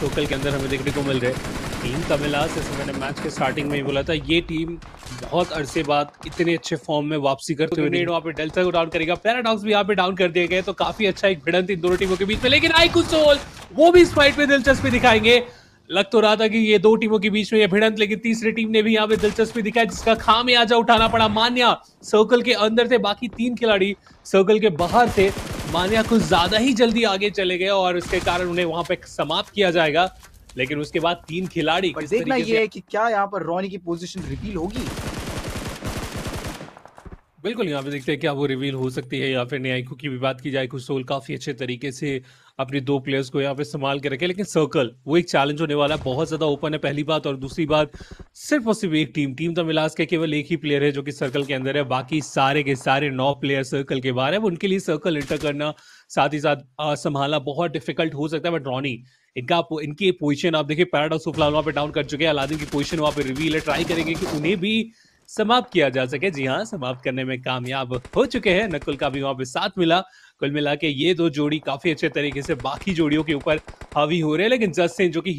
शोकल के अंदर हमें देखने को मिल रहे टीम तमिलास जैसे मैंने मैच के स्टार्टिंग में ही बोला था ये टीम बहुत अरसे बाद इतने अच्छे फॉर्म में वापसी करते हुए वहाँ पे डेल्टा को डाउन करेगा पैराडॉक्स भी यहाँ पे डाउन कर दिए गए तो काफी अच्छा एक भिड़न थी दोनों टीमों के बीच में लेकिन आई कुछ तो वो भी इस फाइट में दिलचस्पी दिखाएंगे लग तो रहा था कि ये दो टीमों के बीच में ये भिड़ंत लेकिन तीसरी टीम ने भी यहाँ पे दिलचस्पी दिखाई जिसका खामियाजा उठाना पड़ा मान्या सर्कल के अंदर थे बाकी तीन खिलाड़ी सर्कल के बाहर थे मानिया कुछ ज्यादा ही जल्दी आगे चले गए और उसके कारण उन्हें वहां पे समाप्त किया जाएगा लेकिन उसके बाद तीन खिलाड़ी देखना ये है कि क्या यहाँ पर रोनी की पोजीशन रिवील होगी बिल्कुल यहाँ पे देखते हैं क्या वो रिवील हो सकती है या फिर आईकू की भी बात की जाए कुछ सोल काफी अच्छे तरीके से अपने दो प्लेयर्स को यहाँ पे संभाल के रखे लेकिन सर्कल वो एक चैलेंज होने वाला है बहुत ज्यादा ओपन है पहली बात और दूसरी बात सिर्फ और सिर्फ एक टीम टीम तो मिलास के केवल एक ही प्लेयर है जो कि सर्कल के अंदर है बाकी सारे के सारे नौ प्लेयर सर्कल के बाहर है उनके लिए सर्कल इंटर करना साथ ही साथ संभालना बहुत डिफिकल्ट हो सकता है बट रॉनी इनका इनकी पोजिशन आप देखिए पैराडॉक्स वहाँ पे डाउन कर चुके हैं अलादीन की पोजिशन वहाँ पे रिवील है ट्राई करेंगे कि उन्हें भी समाप्त किया जा सके जी हाँ समाप्त करने में कामयाब हो चुके हैं नकुल का भी वहां पे साथ मिला कुल मिला के ये दो जोड़ी काफी अच्छे तरीके से बाकी जोड़ियों के ऊपर हावी हो रहे हैं लेकिन जस सिंह जो कि